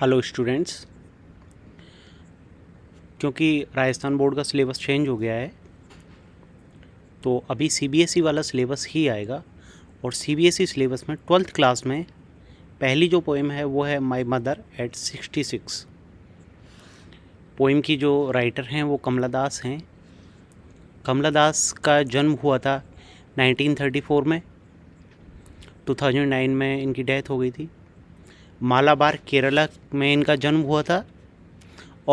Hello students क्योंकि Rajasthan board का syllabus change हो गया है तो अभी सीबीएसई e वाला सिलेबस ही आएगा और सीबीएसई सिलेबस e में ट्वेल्थ क्लास में पहली जो पोइम है वो है my mother at sixty six poem की जो राइटर हैं वो कमला दास हैं कमला दास का जन्म हुआ था 1934 में 2009 में इनकी डेथ हो गई थी मालाबार केरला में इनका जन्म हुआ था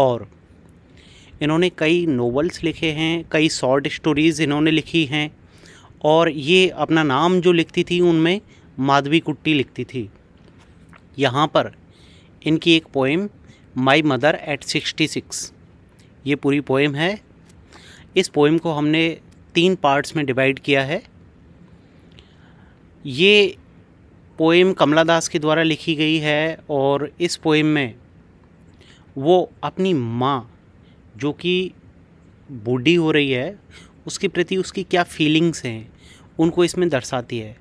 और इन्होंने कई नोवेल्स लिखे हैं कई शॉर्ट स्टोरीज़ इन्होंने लिखी हैं और ये अपना नाम जो लिखती थी उनमें माधवी कुट्टी लिखती थी यहाँ पर इनकी एक poem my mother at sixty six ये पूरी पोएम है इस पोएम को हमने तीन पार्ट्स में डिवाइड किया है ये पोइम कमला दास के द्वारा लिखी गई है और इस पोइम में वो अपनी माँ जो कि बूढ़ी हो रही है उसके प्रति उसकी क्या फीलिंग्स हैं उनको इसमें दर्शाती है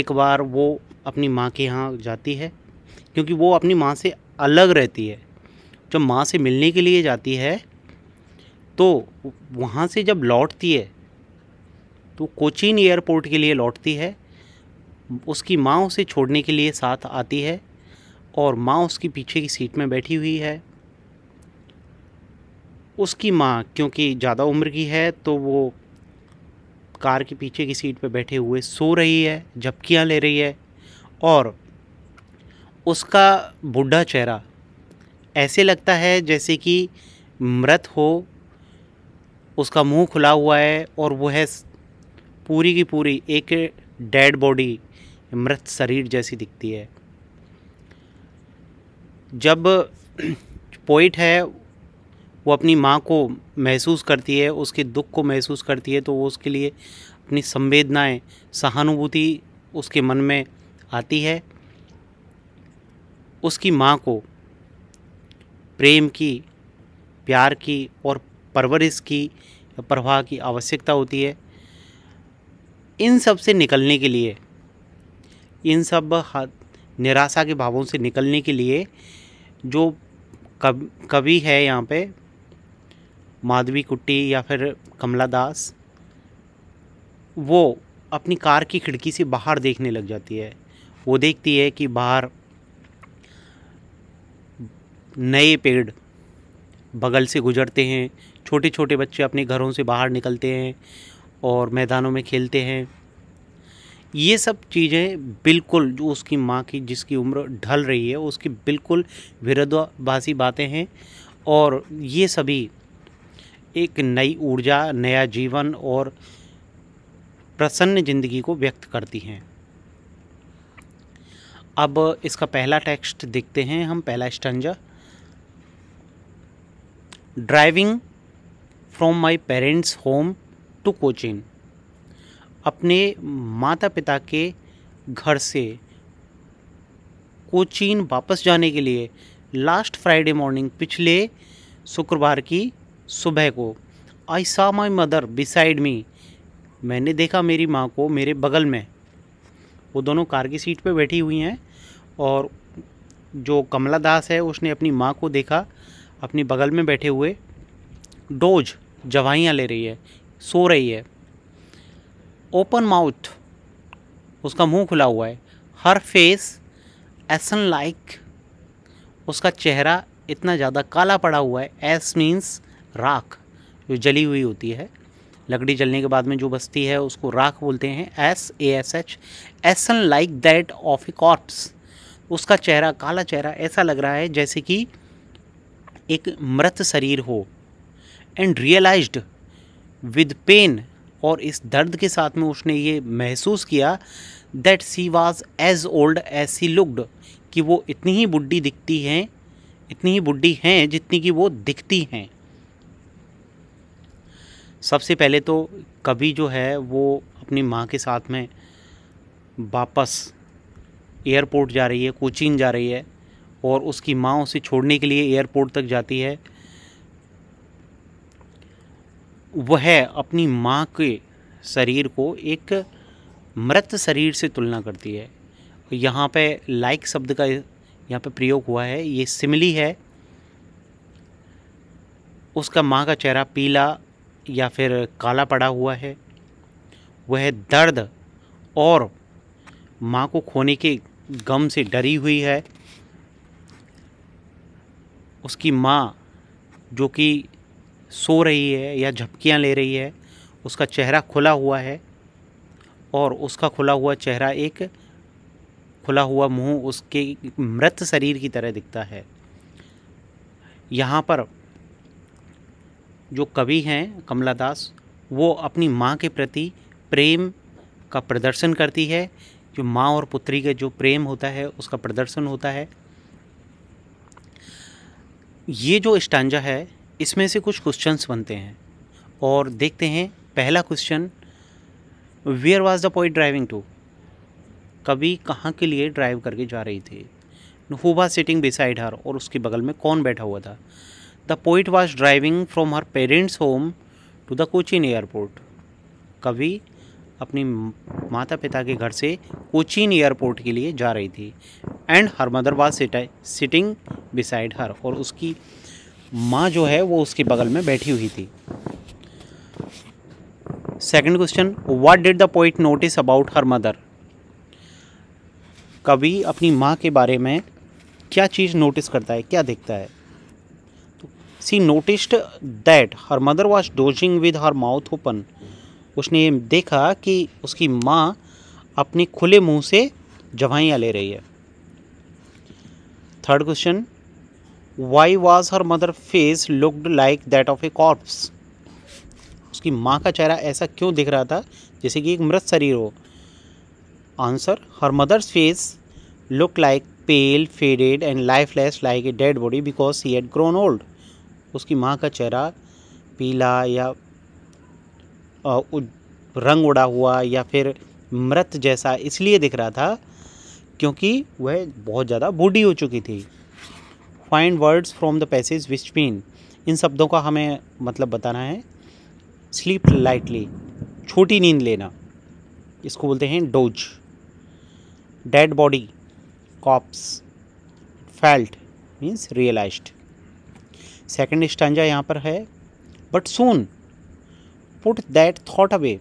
एक बार वो अपनी माँ के यहाँ जाती है क्योंकि वो अपनी माँ से अलग रहती है जब माँ से मिलने के लिए जाती है तो वहाँ से जब लौटती है तो कोचिन एयरपोर्ट के लिए लौटती है उसकी माँ उसे छोड़ने के लिए साथ आती है और माँ उसकी पीछे की सीट में बैठी हुई है उसकी माँ क्योंकि ज़्यादा उम्र की है तो वो कार के पीछे की सीट पर बैठे हुए सो रही है झपकियाँ ले रही है और उसका बूढ़ा चेहरा ऐसे लगता है जैसे कि मृत हो उसका मुंह खुला हुआ है और वह पूरी की पूरी एक डेड बॉडी मृत शरीर जैसी दिखती है जब पोइट है वो अपनी माँ को महसूस करती है उसके दुख को महसूस करती है तो वो उसके लिए अपनी संवेदनाएं सहानुभूति उसके मन में आती है उसकी माँ को प्रेम की प्यार की और परवरिश की प्रवाह की आवश्यकता होती है इन सब से निकलने के लिए इन सब निराशा के भावों से निकलने के लिए जो कव कवि है यहाँ पे माधवी कुट्टी या फिर कमला दास वो अपनी कार की खिड़की से बाहर देखने लग जाती है वो देखती है कि बाहर नए पेड़ बगल से गुजरते हैं छोटे छोटे बच्चे अपने घरों से बाहर निकलते हैं और मैदानों में खेलते हैं ये सब चीज़ें बिल्कुल जो उसकी माँ की जिसकी उम्र ढल रही है उसकी बिल्कुल विरोधाभासी बातें हैं और ये सभी एक नई ऊर्जा नया जीवन और प्रसन्न जिंदगी को व्यक्त करती हैं अब इसका पहला टेक्स्ट देखते हैं हम पहला stanza driving from my parents home to Cochin अपने माता पिता के घर से कोचीन वापस जाने के लिए लास्ट फ्राइडे मॉर्निंग पिछले शुक्रवार की सुबह को आई सा माई मदर बिसाइड मी मैंने देखा मेरी माँ को मेरे बगल में वो दोनों कार की सीट पे बैठी हुई हैं और जो कमला दास है उसने अपनी माँ को देखा अपनी बगल में बैठे हुए डोज जवाइयाँ ले रही है सो रही है ओपन माउथ उसका मुंह खुला हुआ है हर फेस एसन लाइक उसका चेहरा इतना ज़्यादा काला पड़ा हुआ है एस मीन्स राख जो जली हुई होती है लकड़ी जलने के बाद में जो बस्ती है उसको राख बोलते हैं S A S H ashen like that of a corpse उसका चेहरा काला चेहरा ऐसा लग रहा है जैसे कि एक मृत शरीर हो एंड रियलाइज्ड विद पेन और इस दर्द के साथ में उसने ये महसूस किया that she was as old as she looked कि वो इतनी ही बुढ़ी दिखती हैं इतनी ही बुढ़ी हैं जितनी कि वो दिखती हैं सबसे पहले तो कभी जो है वो अपनी माँ के साथ में वापस एयरपोर्ट जा रही है कोचिन जा रही है और उसकी माँ उसे छोड़ने के लिए एयरपोर्ट तक जाती है वह अपनी माँ के शरीर को एक मृत शरीर से तुलना करती है यहाँ पे लाइक शब्द का यहाँ पे प्रयोग हुआ है ये सिमली है उसका माँ का चेहरा पीला या फिर काला पड़ा हुआ है वह दर्द और माँ को खोने के गम से डरी हुई है उसकी माँ जो कि सो रही है या झपकियाँ ले रही है उसका चेहरा खुला हुआ है और उसका खुला हुआ चेहरा एक खुला हुआ मुंह उसके मृत शरीर की तरह दिखता है यहाँ पर जो कवि हैं कमला दास वो अपनी माँ के प्रति प्रेम का प्रदर्शन करती है जो माँ और पुत्री के जो प्रेम होता है उसका प्रदर्शन होता है ये जो स्टांजा है इसमें से कुछ क्वेश्चंस बनते हैं और देखते हैं पहला question where was the poet driving to कभी कहाँ के लिए ड्राइव करके जा रही थी हु सिटिंग बिसाइड हर और उसके बगल में कौन बैठा हुआ था the poet was driving from her parents home to the Cochin airport कभी अपनी माता पिता के घर से कोचिन एयरपोर्ट के लिए जा रही थी and her mother was sitting beside her और उसकी माँ जो है वो उसके बगल में बैठी हुई थी second question what did the poet notice about her mother कवि अपनी माँ के बारे में क्या चीज़ नोटिस करता है क्या देखता है she noticed that her mother was dozing with her mouth open उसने ये देखा कि उसकी माँ अपने खुले मुंह से जवाइयाँ ले रही है third question why was her mother face looked like that of a corpse उसकी माँ का चेहरा ऐसा क्यों दिख रहा था जैसे कि एक मृत शरीर हो answer her mother's face look like pale faded and less like a dead body because he had grown old उसकी माँ का चेहरा पीला या रंग उड़ा हुआ या फिर मृत जैसा इसलिए दिख रहा था क्योंकि वह बहुत ज़्यादा बूढ़ी हो चुकी थी find words from the passage which mean इन शब्दों का हमें मतलब बताना है स्लीप लाइटली छोटी नींद लेना इसको बोलते हैं doze dead body corpse felt means realise second stanza यहाँ पर है but soon put that thought away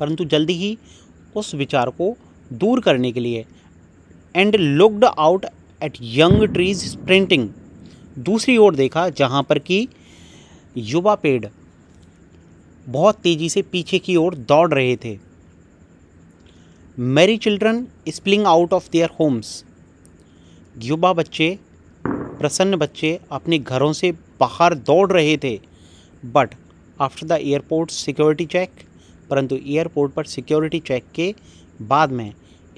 परंतु जल्दी ही उस विचार को दूर करने के लिए and looked out at young trees sprinting दूसरी ओर देखा जहाँ पर कि युवा पेड़ बहुत तेज़ी से पीछे की ओर दौड़ रहे थे merry children spilling out of their homes युवा बच्चे प्रसन्न बच्चे अपने घरों से बाहर दौड़ रहे थे but after the airport security check परंतु एयरपोर्ट पर सिक्योरिटी चेक के बाद में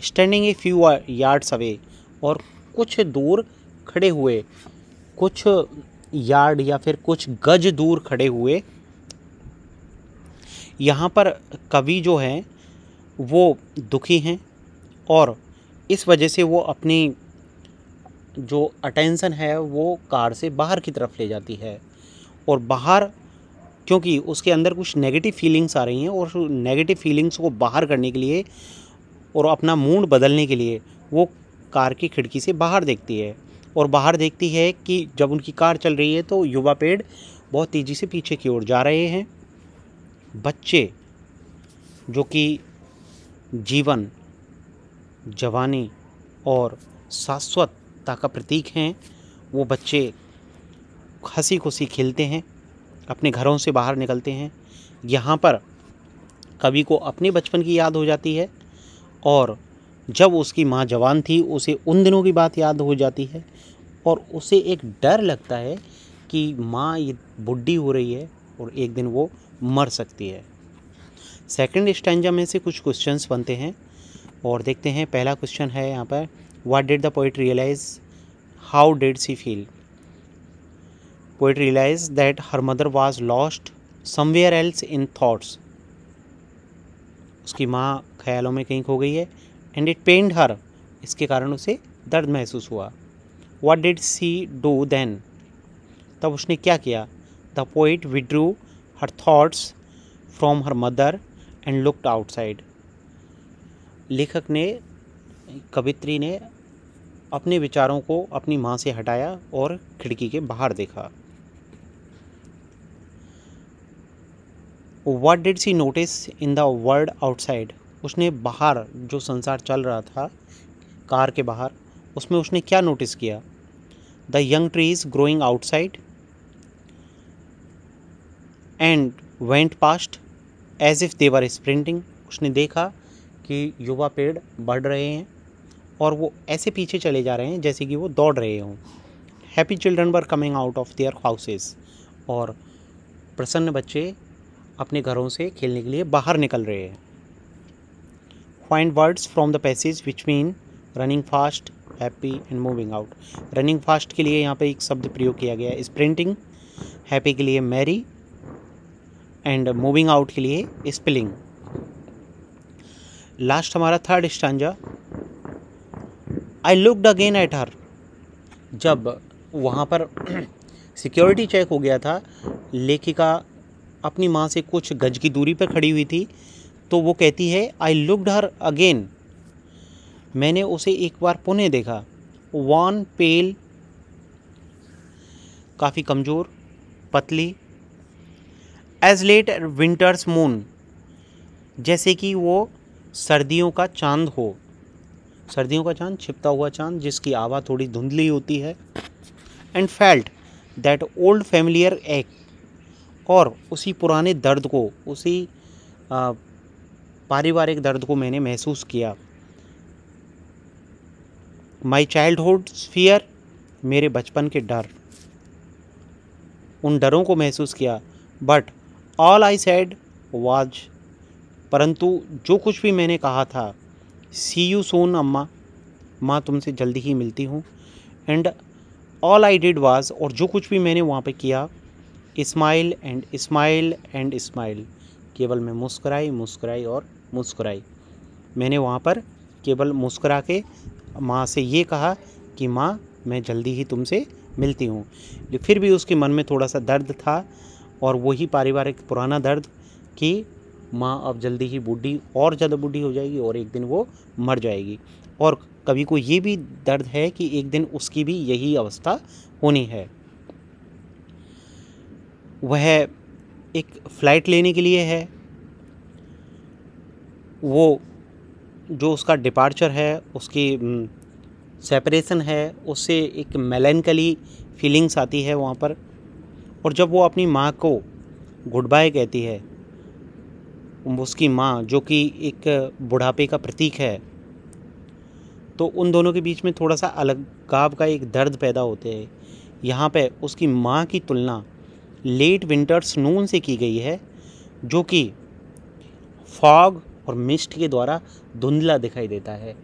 standing a few yards away और कुछ दूर खड़े हुए कुछ यार्ड या फिर कुछ गज दूर खड़े हुए यहाँ पर कवि जो हैं वो दुखी हैं और इस वजह से वो अपनी जो अटेंसन है वो कार से बाहर की तरफ ले जाती है और बाहर क्योंकि उसके अंदर कुछ नेगेटिव फीलिंग्स आ रही हैं और नेगेटिव फीलिंग्स को बाहर करने के लिए और अपना मूड बदलने के लिए वो कार की खिड़की से बाहर देखती है और बाहर देखती है कि जब उनकी कार चल रही है तो युवा पेड़ बहुत तेज़ी से पीछे की ओर जा रहे हैं बच्चे जो कि जीवन जवानी और शाश्वतता का प्रतीक हैं वो बच्चे हंसी खुशी खेलते हैं अपने घरों से बाहर निकलते हैं यहाँ पर कवि को अपने बचपन की याद हो जाती है और जब उसकी माँ जवान थी उसे उन दिनों की बात याद हो जाती है और उसे एक डर लगता है कि माँ ये बुढ़ी हो रही है और एक दिन वो मर सकती है सेकंड स्टैंजा में से कुछ क्वेश्चंस बनते हैं और देखते हैं पहला क्वेश्चन है यहाँ पर what did the poet realise how did she feel poet realise that her mother was lost somewhere else in thoughts उसकी माँ ख्यालों में कहीं खो गई है एंड इट पेंड हर इसके कारण उसे दर्द महसूस हुआ what did she do then तब उसने क्या किया the poet withdrew her thoughts from her mother and looked outside लेखक ने कवित्री ने अपने विचारों को अपनी माँ से हटाया और खिड़की के बाहर देखा what did she notice in the world outside उसने बाहर जो संसार चल रहा था कार के बाहर उसमें उसने क्या नोटिस किया the young trees growing outside and went past as if they were sprinting उसने देखा कि युवा पेड़ बढ़ रहे हैं और वो ऐसे पीछे चले जा रहे हैं जैसे कि वो दौड़ रहे हों happy children were coming out of their houses और प्रसन्न बच्चे अपने घरों से खेलने के लिए बाहर निकल रहे हैं find words from the passage which mean running fast happy and moving out running fast के लिए यहाँ पे एक शब्द प्रयोग किया गया है स्प्रिंटिंग हैप्पी के लिए मैरी एंड मूविंग आउट के लिए स्पिलिंग लास्ट हमारा third stanza I looked again at her जब वहाँ पर सिक्योरिटी चेक हो गया था लेखिका अपनी माँ से कुछ गज की दूरी पर खड़ी हुई थी तो वो कहती है आई लुकड हर अगेन मैंने उसे एक बार पुनः देखा वॉन पेल काफ़ी कमज़ोर पतली एज लेट विंटर्स मून जैसे कि वो सर्दियों का चांद हो सर्दियों का चांद छिपता हुआ चांद जिसकी आवा थोड़ी धुंधली होती है and felt that old familiar ache और उसी पुराने दर्द को उसी पारिवारिक दर्द को मैंने महसूस किया माई चाइल्ड हुड फियर मेरे बचपन के डर उन डरों को महसूस किया but all I said was परंतु जो कुछ भी मैंने कहा था सी यू सोन अम्मा माँ तुमसे जल्दी ही मिलती हूँ and all I did was और जो कुछ भी मैंने वहाँ पे किया smile and smile and smile केवल मैं मुस्कराई मुस्कराई और मुस्कुराई मैंने वहाँ पर केवल मुस्कुरा के माँ से ये कहा कि माँ मैं जल्दी ही तुमसे मिलती हूँ फिर भी उसके मन में थोड़ा सा दर्द था और वही पारिवारिक पुराना दर्द कि माँ अब जल्दी ही बूढ़ी और ज़्यादा बूढ़ी हो जाएगी और एक दिन वो मर जाएगी और कभी को ये भी दर्द है कि एक दिन उसकी भी यही अवस्था होनी है वह एक फ़्लाइट लेने के लिए है वो जो उसका डिपार्चर है उसकी सेपरेशन है उससे एक मेलनकली फीलिंग्स आती है वहाँ पर और जब वो अपनी माँ को गुड बाय कहती है उसकी माँ जो कि एक बुढ़ापे का प्रतीक है तो उन दोनों के बीच में थोड़ा सा अलगाव का एक दर्द पैदा होते है यहाँ पे उसकी माँ की तुलना लेट विंटर्स नून से की गई है जो कि फॉग और मिस्ट के द्वारा धुंधला दिखाई देता है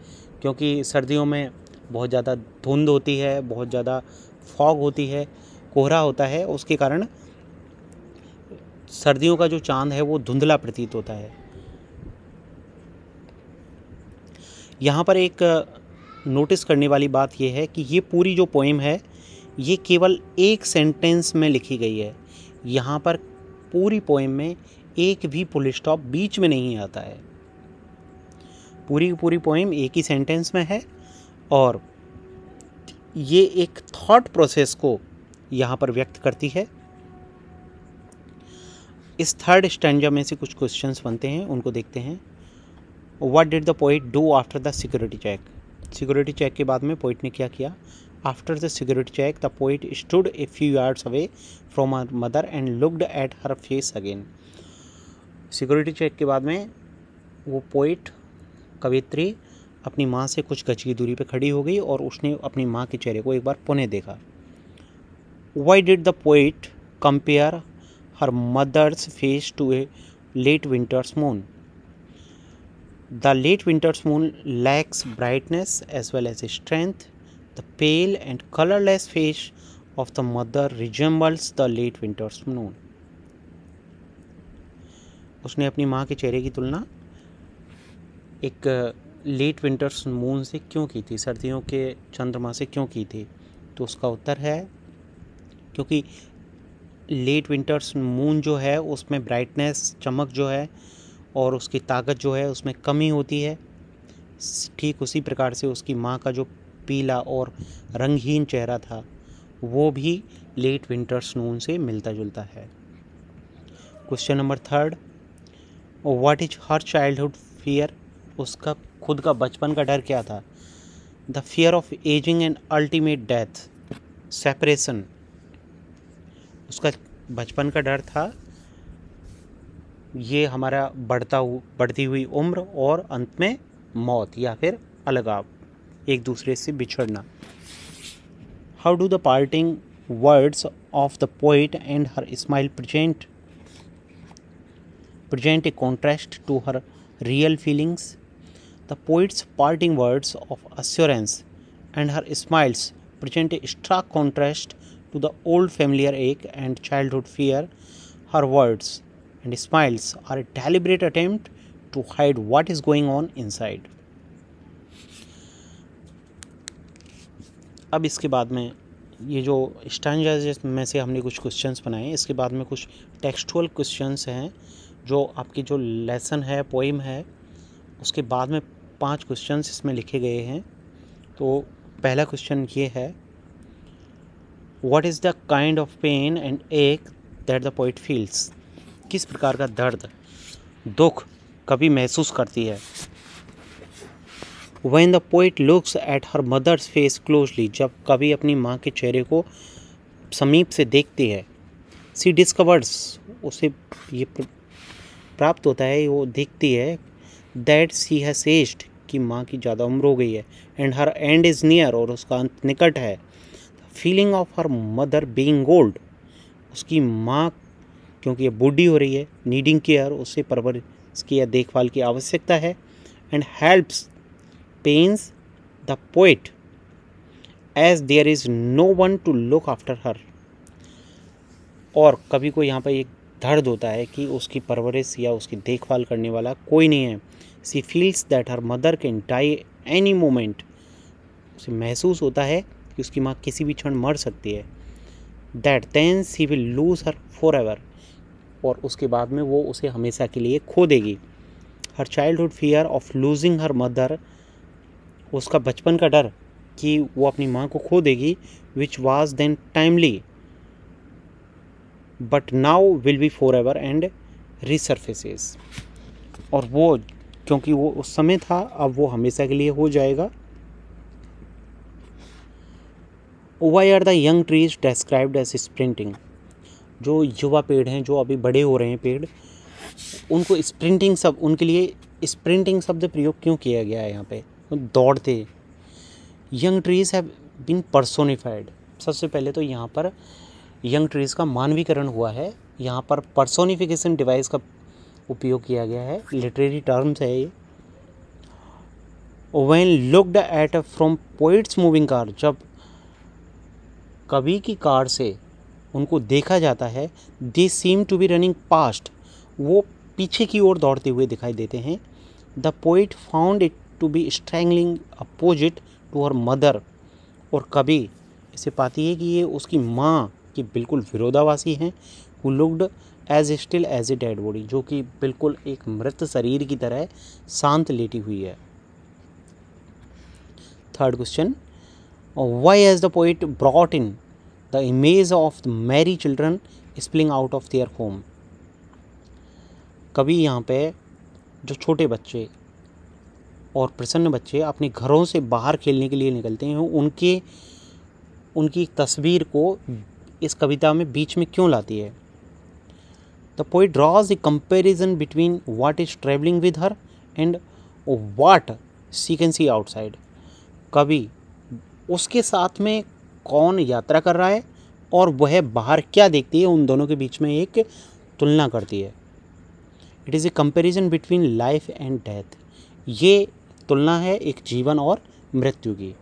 क्योंकि सर्दियों में बहुत ज़्यादा धुंध होती है बहुत ज़्यादा फॉग होती है कोहरा होता है उसके कारण सर्दियों का जो चांद है वो धुंधला प्रतीत होता है यहाँ पर एक नोटिस करने वाली बात यह है कि ये पूरी जो पोइम है ये केवल एक सेंटेंस में लिखी गई है यहाँ पर पूरी पोइम में एक भी पुलिस स्टॉप बीच में नहीं आता है पूरी की पूरी पोइम एक ही सेंटेंस में है और ये एक थॉट प्रोसेस को यहाँ पर व्यक्त करती है इस थर्ड स्टेंजा में से कुछ क्वेश्चंस बनते हैं उनको देखते हैं what did the poet do after the security check security check के बाद में पोइट ने क्या किया after the security check the poet stood a few yards away from her mother and looked at her face again security check के बाद में वो पोइट कवित्री अपनी माँ से कुछ गज की दूरी पर खड़ी हो गई और उसने अपनी माँ के चेहरे को एक बार पुनः देखा why did the poet compare her mother's face to a late winter's moon the late winter's moon lacks brightness as well as strength the pale and colourless face of the mother resembles the late winter's moon उसने अपनी माँ के चेहरे की तुलना एक late winter's moon से क्यों की थी सर्दियों के चंद्रमा से क्यों की थी तो उसका उत्तर है क्योंकि लेट विंटर्स मून जो है उसमें ब्राइटनेस चमक जो है और उसकी ताकत जो है उसमें कमी होती है ठीक उसी प्रकार से उसकी माँ का जो पीला और रंगहीन चेहरा था वो भी लेट विंटर्स नून से मिलता जुलता है question number third what is her childhood fear उसका खुद का बचपन का डर क्या था the fear of ageing and ultimate death separation उसका बचपन का डर था ये हमारा बढ़ता हु बढ़ती हुई उम्र और अंत में मौत या फिर अलगाव एक दूसरे से बिछड़ना how do the parting words of the poet and her smile present present a contrast to her real feelings The poet's parting words of assurance and her smiles present a stark contrast to the old familiar ache and childhood fear. Her words and smiles are a deliberate attempt to hide what is going on inside. अब इसके बाद में ये जो stanzas में से हमने कुछ क्वेश्चंस बनाए इसके बाद में कुछ टेक्सटुअल क्वेश्चंस हैं जो आपकी जो लेसन है पोइम है उसके बाद में पांच क्वेश्चन इसमें लिखे गए हैं तो पहला क्वेश्चन ये है what is the kind of pain and ache that the poet feels किस प्रकार का दर्द दुख कभी महसूस करती है when the poet looks at her mother's face closely जब कभी अपनी माँ के चेहरे को समीप से देखती है सी डिस्कवर्स उसे ये प्राप्त होता है वो देखती है दैट सी है सेज्ड कि माँ की ज़्यादा उम्र हो गई है and her end is near और उसका अंत निकट है feeling of her mother being old उसकी माँ क्योंकि ये बूढ़ी हो रही है नीडिंग केयर उससे परवरिश की या देखभाल की आवश्यकता है and helps pains the poet as there is no one to look after her और कभी को यहाँ पर एक दर्द होता है कि उसकी परवरिश या उसकी देखभाल करने वाला कोई नहीं है she feels that her mother can die any moment उसे महसूस होता है कि उसकी माँ किसी भी क्षण मर सकती है that then she will lose her for ever और उसके बाद में वो उसे हमेशा के लिए खो देगी her childhood fear of losing her mother उसका बचपन का डर कि वो अपनी माँ को खो देगी which was then timely but now will be for ever and resurfaces और वो क्योंकि वो उस समय था अब वो हमेशा के लिए हो जाएगा why are the young trees described as sprinting जो युवा पेड़ हैं जो अभी बड़े हो रहे हैं पेड़ उनको स्प्रिंटिंग सब उनके लिए स्प्रिंटिंग शब्द प्रयोग क्यों किया गया है यहाँ पे दौड़ते young trees have been personified सबसे पहले तो यहाँ पर यंग ट्रीज़ का मानवीकरण हुआ है यहाँ पर पर्सोनिफिकेशन डिवाइस का उपयोग किया गया है लिटरेरी टर्म्स है ये when looked at from poet's moving car जब कवि की कार से उनको देखा जाता है they seem to be running past वो पीछे की ओर दौड़ते हुए दिखाई देते हैं the poet found it to be strangling opposite to her mother और कभी इसे पाती है कि ये उसकी माँ कि बिल्कुल विरोधावासी हैं who looked as still as a dead body जो कि बिल्कुल एक मृत शरीर की तरह शांत लेटी हुई है third question why has the poet brought in the image of merry children spilling out of their home कभी यहाँ पे जो छोटे बच्चे और प्रसन्न बच्चे अपने घरों से बाहर खेलने के लिए निकलते हैं उनके उनकी तस्वीर को इस कविता में बीच में क्यों लाती है the poet draws a comparison between what is travelling with her and what she can see outside कवि उसके साथ में कौन यात्रा कर रहा है और वह बाहर क्या देखती है उन दोनों के बीच में एक तुलना करती है it is a comparison between life and death ये तुलना है एक जीवन और मृत्यु की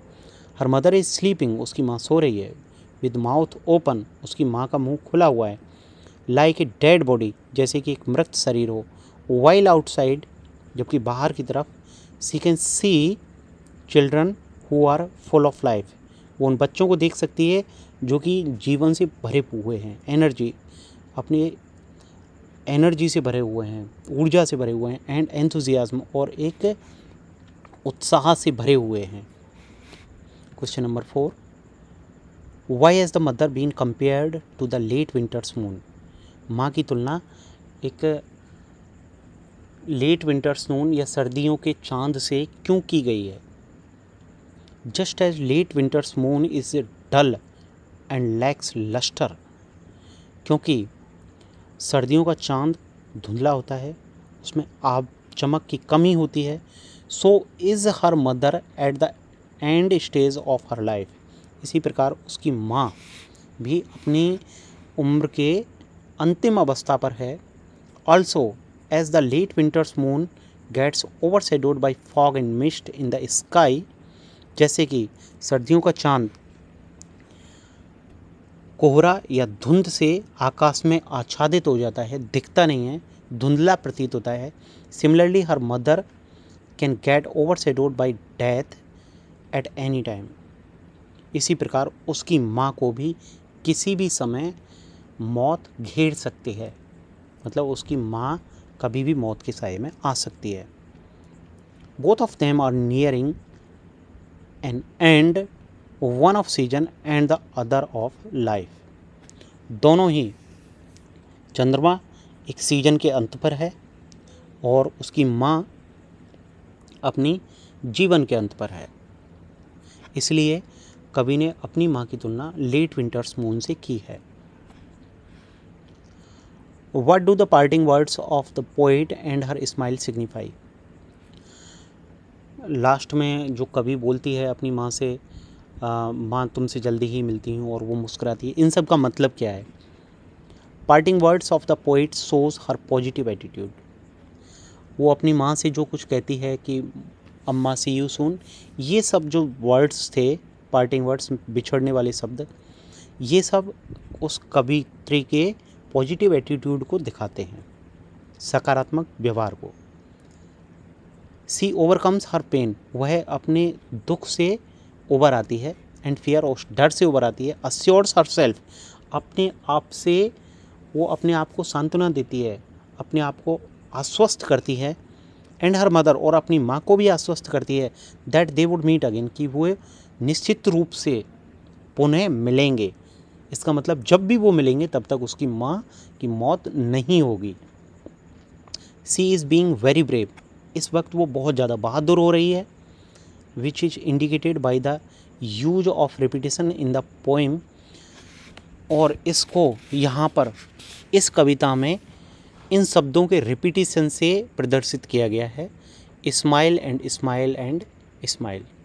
हर मदर इज़ स्लीपिंग उसकी माँ सो रही है विद माउथ ओपन उसकी माँ का मुंह खुला हुआ है लाइक ए डेड बॉडी जैसे कि एक मृत शरीर हो वाइल आउटसाइड जबकि बाहर की तरफ she can see children who are full of life वो उन बच्चों को देख सकती है जो कि जीवन से भरे हुए हैं एनर्जी अपने एनर्जी से भरे हुए हैं ऊर्जा से भरे हुए हैं एंड एंथुजियाज्म और एक उत्साह से भरे हुए हैं question number four why has the mother been compared to the late winter's moon माँ की तुलना एक लेट विंटर स्नून या सर्दियों के चांद से क्यों की गई है just as late winter moon is dull and lacks lustre क्योंकि सर्दियों का चांद धुंधला होता है उसमें आप चमक की कमी होती है so is her mother at the end stage of her life इसी प्रकार उसकी माँ भी अपनी उम्र के अंतिम अवस्था पर है also as the late winter's moon gets overshadowed by fog and mist in the sky जैसे कि सर्दियों का चांद कोहरा या धुंध से आकाश में आच्छादित हो जाता है दिखता नहीं है धुंधला प्रतीत होता है similarly her mother can get overshadowed by death at any time इसी प्रकार उसकी माँ को भी किसी भी समय मौत घेर सकती है मतलब उसकी माँ कभी भी मौत के साय में आ सकती है both of them are nearing an end one of season and the other of life दोनों ही चंद्रमा एक सीजन के अंत पर है और उसकी माँ अपनी जीवन के अंत पर है इसलिए कवि ने अपनी माँ की तुलना लेट विंटर्स मून से की है what do the parting words of the poet and her smile signify last में जो कवि बोलती है अपनी माँ से माँ तुमसे जल्दी ही मिलती हूँ और वो मुस्कुराती है इन सब का मतलब क्या है parting words of the poet shows her positive attitude वो अपनी माँ से जो कुछ कहती है कि अम्मा सी यू सुन ये सब जो वर्ड्स थे पार्टिंग वर्ड्स बिछड़ने वाले शब्द ये सब उस कवित्री के पॉजिटिव एटीट्यूड को दिखाते हैं सकारात्मक व्यवहार को सी ओवरकम्स हर पेन वह अपने दुख से ओवर आती है एंड फियर और डर से उबर आती है अस्योर्स हर सेल्फ अपने आप से वो अपने आप को सांत्वना देती है अपने आप को आश्वस्त करती है एंड हर मदर और अपनी माँ को भी आश्वस्त करती है that they would meet again कि वो निश्चित रूप से पुनः मिलेंगे इसका मतलब जब भी वो मिलेंगे तब तक उसकी माँ की मौत नहीं होगी she is being very brave इस वक्त वो बहुत ज़्यादा बहादुर हो रही है which is indicated by the use of repetition in the poem और इसको यहाँ पर इस कविता में इन शब्दों के रिपीटेशन से प्रदर्शित किया गया है smile and smile and smile